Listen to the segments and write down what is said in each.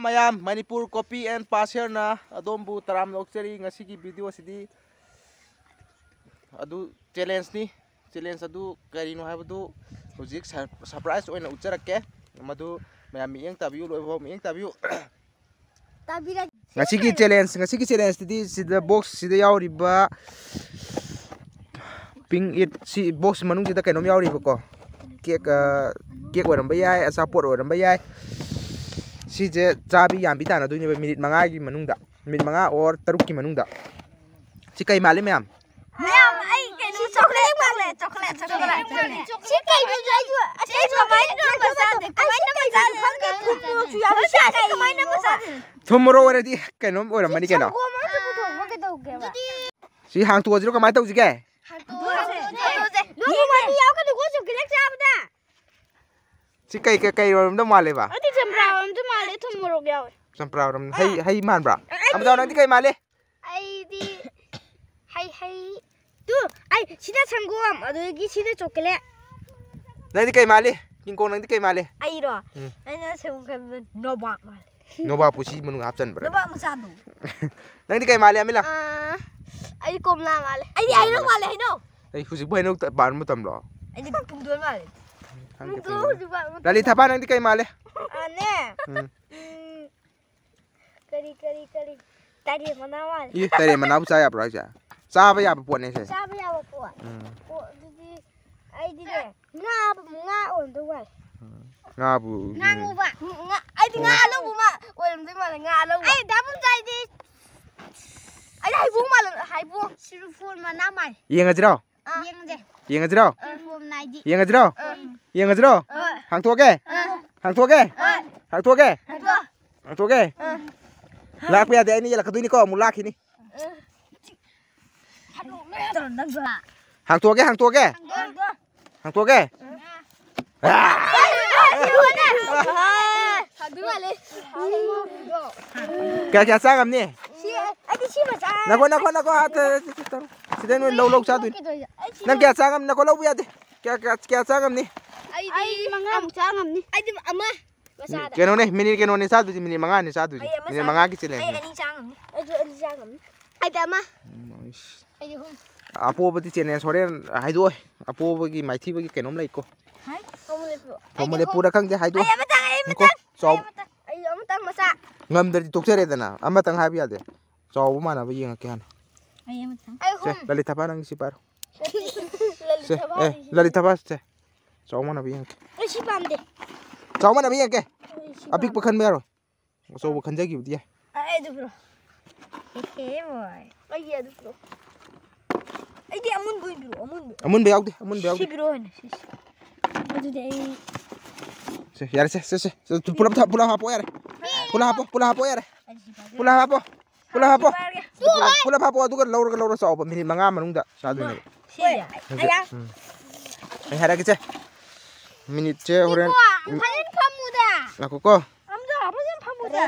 मैम Manipur copy and पासरना अदोंबु तराम लोकचरी ngasi ki video sidi adu challenge ni challenge adu kari no habu du hujik surprise oina ucharake madu ma'am मियंग ताबियु लोबो मियंग ताबियु ताबिरा ngasi ki challenge ngasi ki challenge sidi sida box sida yauriba ꯄꯤꯡ ꯏꯠ ꯁꯤ ꯕꯣꯛꯁ ꯃꯅꯨꯡꯁꯤꯗ ꯀꯩꯅꯣꯝ ꯌꯥꯎꯔꯤꯕꯀꯣ ꯀꯦꯛ ꯀꯦꯛ ꯑꯣꯏꯔꯝꯕ ꯌꯥꯏ ꯑꯆꯥꯄꯣꯠ ꯑꯣꯏꯔꯝꯕ ꯌꯥꯏ ꯁꯤꯁꯦ ꯆꯥꯕꯤ ꯌꯥꯝꯕꯤ ꯇꯥꯟꯅꯗꯣꯏꯅꯦꯕ ꯃꯤꯅꯤꯠ ꯃꯉꯥꯒꯤ ꯃꯅꯨꯡꯗ ꯃꯤꯅꯤꯠ ꯃꯉꯥ ꯑꯣꯔ ꯇꯔꯨꯛꯀꯤ ꯃꯅꯨꯡꯗ ꯁꯤ ꯀꯩ ꯃꯥꯜꯂꯤ ꯃꯌꯥꯝ ꯃꯌꯥꯝ ꯑꯩ ꯀꯩꯅꯣ ꯆꯣꯀ꯭ꯂꯦꯠ ꯃꯥꯜꯂꯦ ꯆꯣꯀ꯭ꯂꯦꯠ ꯆꯣꯀ꯭ꯂꯦꯠ ꯁꯤ ꯀꯩꯅꯣꯁꯨ ꯑꯩꯁꯨ ꯑꯩꯁꯨ ꯀꯃꯥꯏꯅ ꯅꯝꯕ ꯆꯥꯗꯦ ꯀꯃꯥꯏꯅ ꯅꯝꯕ ꯆꯥꯗꯦ ꯈꯪꯗꯦ ꯊꯨꯝ ꯃꯣꯔꯣꯛꯁꯨ ꯌꯥꯎꯋꯤ ꯁꯤ ꯀꯃꯥꯏꯅ ꯅꯝꯕ ꯆꯥꯗꯦ ꯊꯨꯝ ꯃꯣꯔꯣꯛ ꯑꯣꯏꯔꯗꯤ ꯀꯩꯅꯣꯝ ꯑꯣꯏꯔꯝꯃꯅꯤ ꯀꯩꯅꯣ ꯁꯤ ꯍꯥꯡꯇꯣꯛꯑꯁꯤꯔꯣ ꯀꯃꯥꯏꯅ ꯇꯧꯁꯤꯒꯦ ꯁꯤ ꯀꯩ ꯀꯩ ꯀꯩ ꯑꯣꯏꯔꯝꯗꯧ ꯃꯥꯜꯂꯦꯕ ꯑꯗꯤ ꯆꯝꯄ꯭ꯔꯥ ꯑꯣꯏꯔꯝꯗꯧ ꯃꯥꯜꯂꯦ ꯊꯨꯝ ꯃꯣꯔꯣꯛ ꯌꯥꯎꯋꯦ ꯆꯝꯄ꯭ꯔꯥ ꯑꯣꯏꯔꯝ ꯍꯩ ꯍꯩ ꯃꯥꯟꯕ꯭ꯔꯥ ꯑꯃꯗꯥꯎ ꯅꯪꯗꯤ ꯀꯩ ꯃꯥꯜꯂꯦ ꯑꯩꯗꯤ ꯍꯩ ꯍꯩ ꯇꯨ ꯑꯩ ꯁꯤꯗ ꯁꯪꯒꯣꯝ ꯑꯗꯨꯗꯒꯤ ꯁꯤꯗ ꯆꯣꯀ꯭ꯂꯦꯠ ꯅꯪꯗꯤ ꯀꯩ ꯃꯥꯜꯂꯤ ꯀꯤꯡꯀꯣꯡ ꯅꯪꯗꯤ ꯀꯩ ꯃꯥꯜꯂꯤ ꯑꯩꯔꯣ ꯑꯩꯅ ꯁꯪꯒꯣꯝ ꯈꯟꯕ ꯅꯣꯕꯥꯞ ꯃꯥꯜꯂꯤ ꯅꯣꯕꯥꯞ ꯄꯨꯁꯤ ꯃꯅꯨꯡ ꯍꯥꯞꯆꯟꯕ꯭ꯔꯥ ꯅꯣꯕꯥꯞ ꯃꯆꯥꯗꯣ ꯅꯪꯗꯤ ꯀꯩ ꯃꯥꯜꯂꯤ ꯑꯃꯤꯂꯥ ꯑꯩꯗꯤ ꯀꯣꯝꯂꯥ ꯃꯥꯜꯂꯤ ꯑꯩꯗꯤ ꯍꯩꯅꯧ ꯃꯥꯜꯂꯤ ꯍꯩꯅꯧ ꯑꯩ ꯍꯧꯖꯤꯛꯄꯨ ꯍꯩꯅꯧ ꯄꯥꯟꯕ ꯃꯇꯝꯂꯣ ꯑꯩꯗꯤ ꯄꯨꯡꯗꯣꯟ ꯃꯥꯜꯂꯤ सांग ललित थापा नंदी काही माले आने kali-kali kali tadi मनावा ये tadi मनाव चाय आप राजा चा भई आप पोने से चा भई आप पो पो दीदी आई दीदी ना आप ना nga bu nga ngu ba nga ai di nga lo bu ma ma nga lo ai di ai hai bu ma lo hai bu si fu ma na mai yeng iya, a ah. yeng iya, yên yên ngajro? Yang yên Yang ngajro? Hàng thua kê? Hàng thua kê? Hàng thua kê? Hàng thua kê? Lạc bây giờ đây là cái túi này có một lạc này. Hàng thua kê? Hàng thua kê? Hàng thua kê? À! Kaya kaya sang amni. Nako nako nako hat. Sidan lâu lâu sa tu. ꯅꯪ ꯀꯌꯥ ꯆꯥꯉꯝ ꯅꯀꯣ ꯂꯧꯕ ꯌꯥꯗꯦ ꯀꯌꯥ ꯀꯌꯥ ꯀꯌꯥ ꯆꯥꯉꯝꯅꯤ ꯑꯩꯗꯤ ꯃꯉꯥꯃꯨꯛ ꯆꯥꯉꯝꯅꯤ ꯑꯩꯗꯤ ꯑꯃ ꯀꯩꯅꯣꯅꯦ ꯃꯤꯅꯤꯠ ꯀꯩꯅꯣꯅꯦ ꯆꯥꯗꯣꯏꯁꯤ ꯃꯤꯅꯤꯠ ꯃꯉꯥꯅꯤ ꯆꯥꯗꯣꯏꯁꯤ ꯃꯤꯅꯤꯠ ꯃꯉꯥꯒꯤ ꯆꯤꯜꯂꯦ ꯑꯩ ꯑꯅꯤ ꯆꯥꯉꯝꯅꯤ ꯑꯩꯁꯨ ꯑꯅꯤ ꯆꯥꯉꯝꯅꯤ ꯑꯩꯗꯤ ꯑꯃ ꯑꯩꯗꯤ ꯑꯍꯨꯝ ꯑꯄꯣꯕꯗꯤ ꯆꯦꯅꯦꯟꯁ ꯍꯣꯔꯦꯟ ꯍꯥꯏꯗꯣꯛꯑꯣꯏ ꯑꯄꯣꯕꯒꯤ ꯃꯥꯏꯊꯤꯕꯒꯤ ꯀꯩꯅꯣꯝ ꯂꯩꯀꯣ ꯐꯧꯃ ꯂꯦꯞꯄꯨꯔ ꯈꯪꯗꯦ ꯍꯥꯏꯗꯣꯛꯑꯣ ꯆꯥꯎ ꯑꯩ ꯑꯃꯇꯪ ꯃꯆꯥ ꯉꯝꯗ꯭ꯔꯗꯤ ꯇꯣꯛꯆꯔꯦꯗꯅ ꯑꯃꯇꯪ ꯍꯥꯏꯕ ꯌꯥꯗꯦ ꯆꯥꯎꯕ ꯃꯥꯟꯅꯕ ꯌꯦꯡꯉꯛꯀꯦ ꯍꯥꯟꯅ ꯑꯩ ꯑꯃꯇꯪ ꯑꯩ ꯍꯨꯝ ꯂꯂꯤꯇꯥꯄꯥ ꯅꯪ ꯁꯤ ꯄꯥꯏꯔꯣ Se, eh, Lalithabas se. Cháu mà nó bị ăn kì. Cháu mà nó bị ăn kì. À biết bậc khăn mẹ rồi. Một số bậc khăn dây kiểu đi. À, ai được rồi. Thế rồi. Bây giờ được rồi. Ấy đi amun bùi bùi, amun bùi. Amun bùi đi, amun bùi. Sì bùi rồi. Aduh deh. Se, ya se, se, se. Pulang pulang apa ya? Pulang apa? Pulang Pula hapo. Pula hapo aduga laura laura sa opa mini manga manungda sadu ne. Ayah. Ai Ayah. Ayah. Minit che horen. Phalen phamuda. Lako ko. Amda abajan phamuda.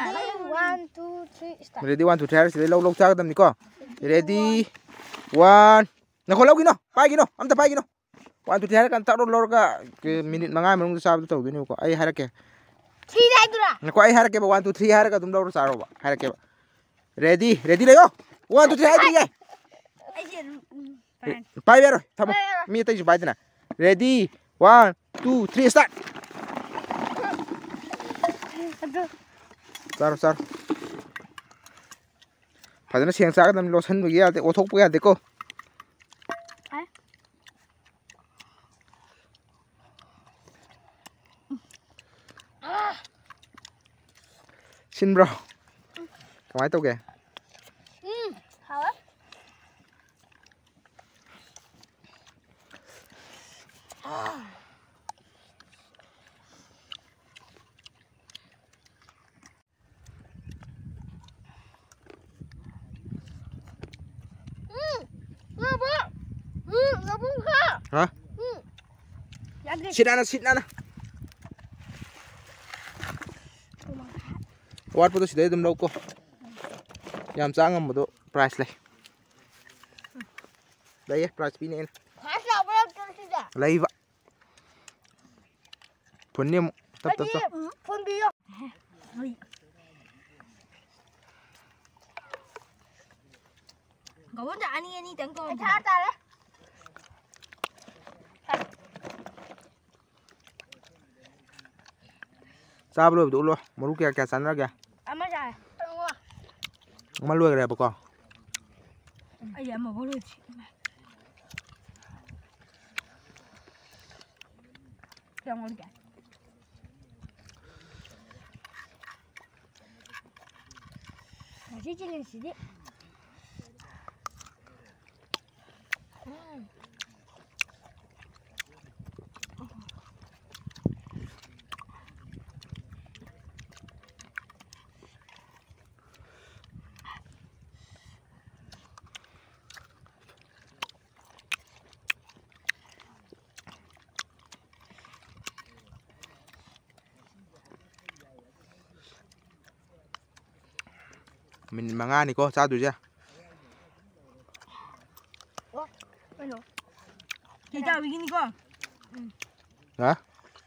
Ready 1 2 3 start. Ready 1 2 3 sile lok lok chagadam ni ko. Ready 1 Nakho lok gino. Pai gino. Amda pai gino. 1 2 3 kan taro lorga minit manga manungda sadu tau dine ko. Ayah. hara ke. 3 dai dura. Nako Ayah. hara ke 1 2 Ayah. hara ka tum laura sa ro Ayah. Hara ke ba. 레디 레디 레요 원투 쓰리 하이 바이 베로 잠깐 미 따지 바이 되나 레디 원투 쓰리 스타트 सारो सारो फजन सें चाग दम लोसन बगे याद ओथोक बगे याद को सिन ब्रो 맛있다게 음, 하와. 아. Hả? Ừ. Xịt ăn xịt ăn Quát vô tôi xịt đây đâm đâu cô ꯌꯥꯝ ꯆꯥ ꯉꯝꯕꯗꯣ ꯄ꯭ꯔꯥꯏꯁ ꯂꯩ ꯂꯩꯌꯦ ꯄ꯭ꯔꯥꯏꯁ ꯄꯤꯅꯦ ꯑꯩꯅ ꯂꯩꯕ ꯐꯨꯟꯅꯤ ꯑꯃꯨꯛ ꯇꯞ ꯇꯞ ꯇꯞ ꯐꯨꯟꯕꯤꯌꯣ ꯒꯧꯟꯗ ꯑꯅꯤ ꯑꯅꯤꯇꯪ ꯇꯧ ꯊꯥ ꯇꯥꯔꯦ ꯆꯥꯕ ꯂꯣꯏꯕꯗ ꯎꯠꯂꯣ ꯃꯔꯨ ꯀꯌꯥ ꯀꯌꯥ ꯆꯥꯟꯅꯔꯒꯦ มาลุยกันเลยปะกอไอ้ยามาบ่ลุยเดี๋ยวมันแก 맛있지는 시디. 음. ꯃꯤꯅꯤꯠ ꯃꯉꯥꯅꯤꯀꯣ ꯆꯥꯗꯣꯏꯁꯦ ꯏꯇꯥꯕꯤꯒꯤꯅꯤꯀꯣ ꯎꯝ ꯍꯥ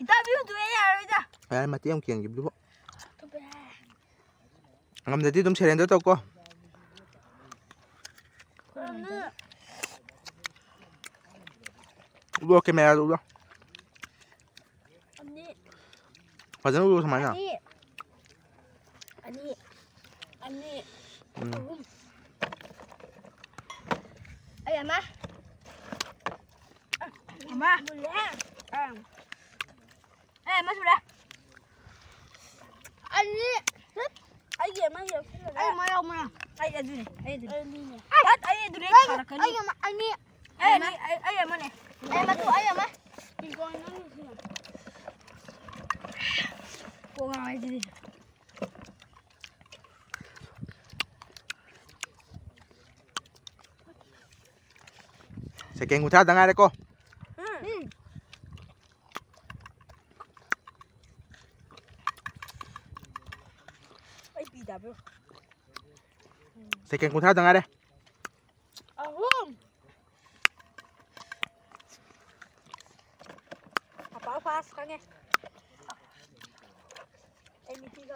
ꯏꯇꯥꯕꯤ ꯍꯨꯟꯗꯣꯛꯑꯦ ꯌꯥꯔꯣꯏꯗ ꯌꯥꯔꯦ ꯃꯇꯦꯛ ꯑꯃ ꯀꯦꯟꯈꯤꯕꯗꯨꯕꯨ ꯉꯝꯗ꯭ꯔꯗꯤ ꯑꯗꯨꯝ ꯁꯦꯔꯦꯟꯗꯔ ꯇꯧꯀꯣ ꯎꯠꯂꯣ ꯀꯦꯃꯦꯔꯥꯗ ꯎꯠꯂꯣ ꯐꯖꯅ ꯎꯠꯂꯣ ꯁꯨꯃꯥꯏꯅ ayo mah mah eh mas sudah ini ayo mah ya ayo mah ya mah ayo dulu ayo dulu ayo dulu ayo mah ini ayo ayo mana ayo mah tuh ayo mah Kau nggak mau jadi. đang dangai reko sekengutha dangai re ahum apa apa sekarang ya ini tiga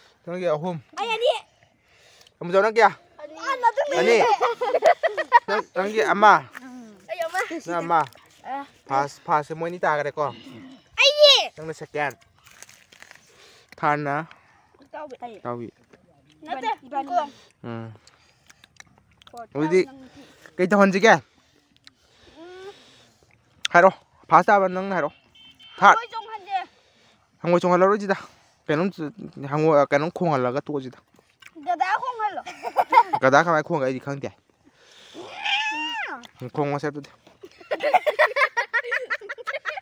Jangan lagi Ahum. Ayah ni. Kamu jangan lagi ah. Anak tu ni. Ani. Jangan lagi Amma. Ayah Amma. Nah Amma. Pas pas semua ini tak ada kok. Ayah. Jangan sekian. Tanah. Tawi. Tawi. Nanti. Hmm. 어디 게이트 던지게 하러 바사 받는 하러 다 한국종 할러로지다 penum hangu kanon kong ala ga tuji da gada kong ala gada ka mai kong ga di kang dia kong ma se tu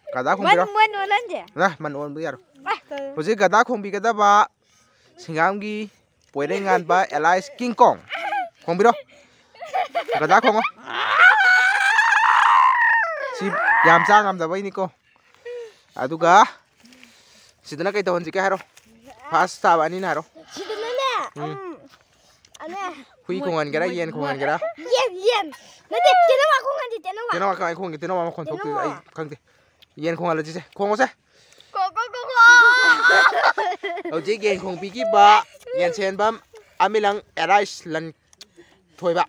gada kong ma mon mon lan je la man on bi yar ho ji kong bi gada ba singam gi poire ngan ba elais king kong kong bi ro kong ma si yam sang am da bai ni ko aduga Sidana kaitawan jika hero. đi nào 파스 타바 아니 나로 지금은 네 yên kung an gara yen kung an gara yen yen na de tena wa kung an de tena wa tena wa kai kung tena wa ma kon tok ai kang de yen kung ala ji se kung se ko ko ko ko au ji yen kung bi ki ba yen chen bam amilang arise lan thoi ba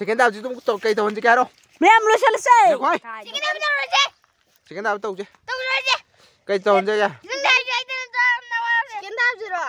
second dab ji tum tok kai thon ji ka ro mẹ em lo sao lo sao second dab tau ji tau ji cây thon ji ya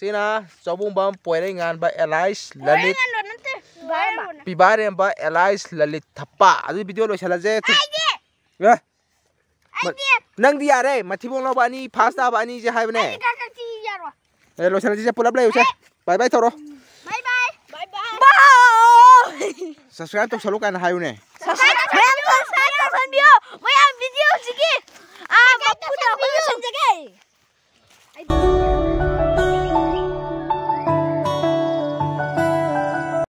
sina sabung bam poere ngan ba allies lalit pibare ba allies lalit thappa adu video lo shala je ya nang dia di are mathibong lo bani phasta bani je hai bane ya eh, lo shala je pulap lai usa bye bye toro bye bye bye bye subscribe to solo kan hai une